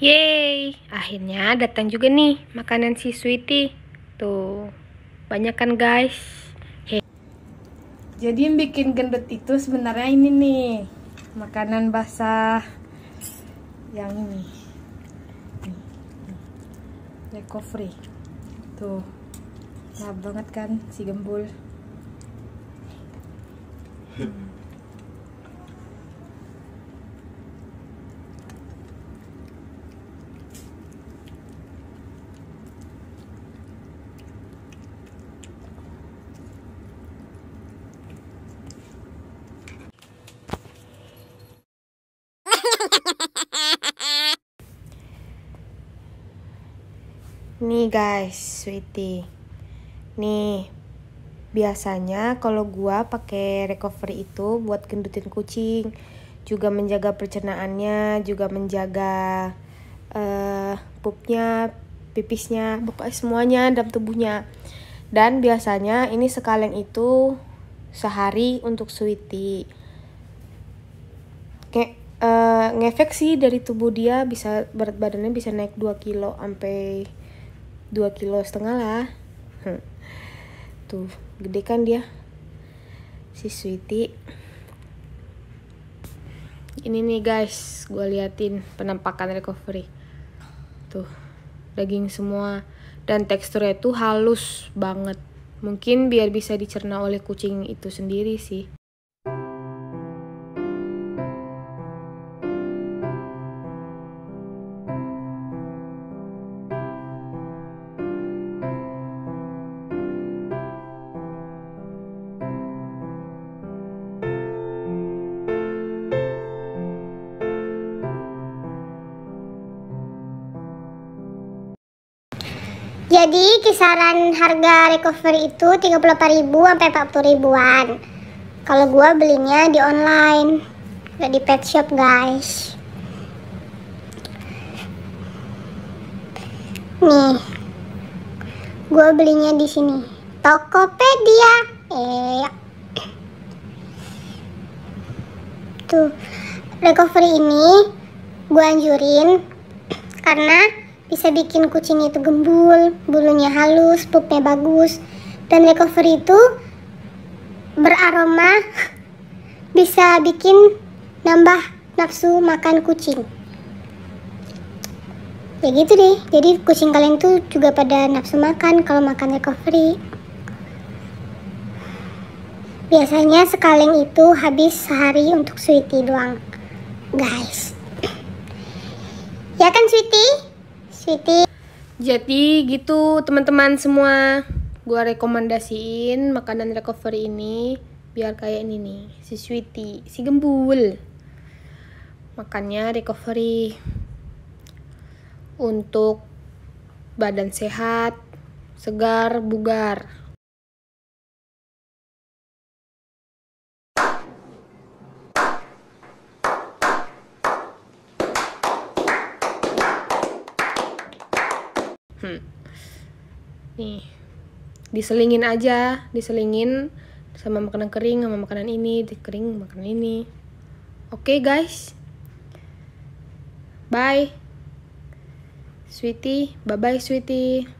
Yeay, akhirnya datang juga nih makanan si Sweety. Tuh, banyak kan guys. Hey. Jadi yang bikin gendut itu sebenarnya ini nih, makanan basah yang ini. Recovery. Tuh, enak banget kan si gembul. Hmm. Nih guys, sweetie. Nih, biasanya kalau gua pakai recovery itu buat gendutin kucing, juga menjaga percernaannya, juga menjaga uh, pupnya, pipisnya, pokoknya semuanya dalam tubuhnya. Dan biasanya ini sekaleng itu sehari untuk sweetie. Kayak uh, ngefek sih dari tubuh dia bisa berat badannya bisa naik 2 kilo sampai 2 kilo setengah lah tuh gede kan dia si Sweetie ini nih guys gue liatin penampakan recovery tuh daging semua dan teksturnya tuh halus banget mungkin biar bisa dicerna oleh kucing itu sendiri sih Jadi kisaran harga recovery itu 38.000 sampai 40 ribuan. Kalau gua belinya di online, nggak di pet shop, guys. Nih. Gua belinya di sini. Tokopedia. Eh. Ya. Tuh. Recovery ini gua anjurin karena bisa bikin kucing itu gembul, bulunya halus, pupnya bagus. Dan recover itu beraroma bisa bikin nambah nafsu makan kucing. Ya gitu deh. Jadi kucing kalian tuh juga pada nafsu makan kalau makan recovery. Biasanya sekaleng itu habis sehari untuk sweetie doang, guys. Ya kan sweetie? Siti. Jadi gitu teman-teman semua. Gua rekomendasiin makanan recovery ini biar kayak ini nih, si Sweetie, si gembul. Makannya recovery untuk badan sehat, segar, bugar. hmm. nih diselingin aja diselingin sama makanan kering sama makanan ini dikering makanan ini oke okay, guys bye sweetie bye bye sweetie